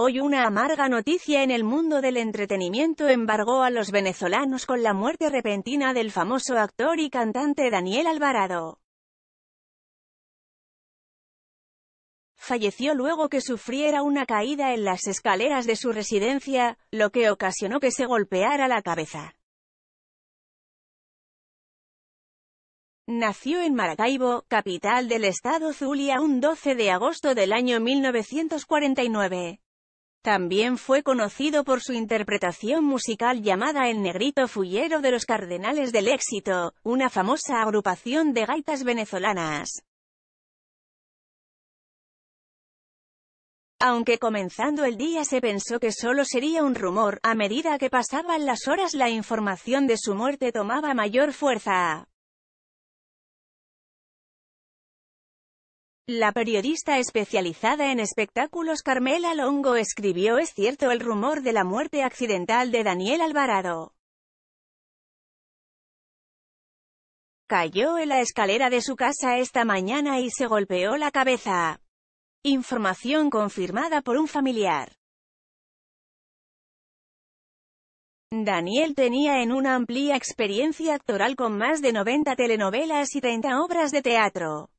Hoy una amarga noticia en el mundo del entretenimiento embargó a los venezolanos con la muerte repentina del famoso actor y cantante Daniel Alvarado. Falleció luego que sufriera una caída en las escaleras de su residencia, lo que ocasionó que se golpeara la cabeza. Nació en Maracaibo, capital del estado Zulia un 12 de agosto del año 1949. También fue conocido por su interpretación musical llamada El Negrito Fullero de los Cardenales del Éxito, una famosa agrupación de gaitas venezolanas. Aunque comenzando el día se pensó que solo sería un rumor, a medida que pasaban las horas la información de su muerte tomaba mayor fuerza. La periodista especializada en espectáculos Carmela Longo escribió Es cierto el rumor de la muerte accidental de Daniel Alvarado. Cayó en la escalera de su casa esta mañana y se golpeó la cabeza. Información confirmada por un familiar. Daniel tenía en una amplia experiencia actoral con más de 90 telenovelas y 30 obras de teatro.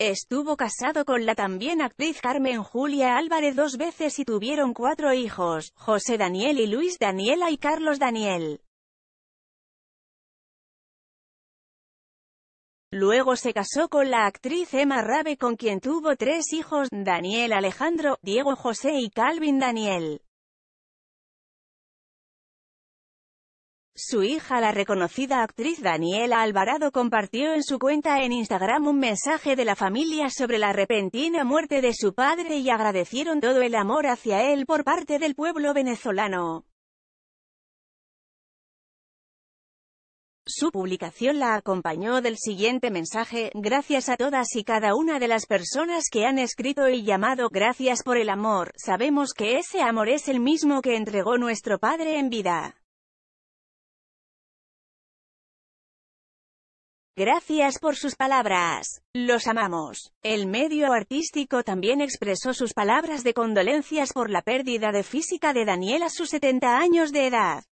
Estuvo casado con la también actriz Carmen Julia Álvarez dos veces y tuvieron cuatro hijos, José Daniel y Luis Daniela y Carlos Daniel. Luego se casó con la actriz Emma Rabe con quien tuvo tres hijos, Daniel Alejandro, Diego José y Calvin Daniel. Su hija la reconocida actriz Daniela Alvarado compartió en su cuenta en Instagram un mensaje de la familia sobre la repentina muerte de su padre y agradecieron todo el amor hacia él por parte del pueblo venezolano. Su publicación la acompañó del siguiente mensaje, gracias a todas y cada una de las personas que han escrito y llamado, gracias por el amor, sabemos que ese amor es el mismo que entregó nuestro padre en vida. Gracias por sus palabras. Los amamos. El medio artístico también expresó sus palabras de condolencias por la pérdida de física de Daniel a sus 70 años de edad.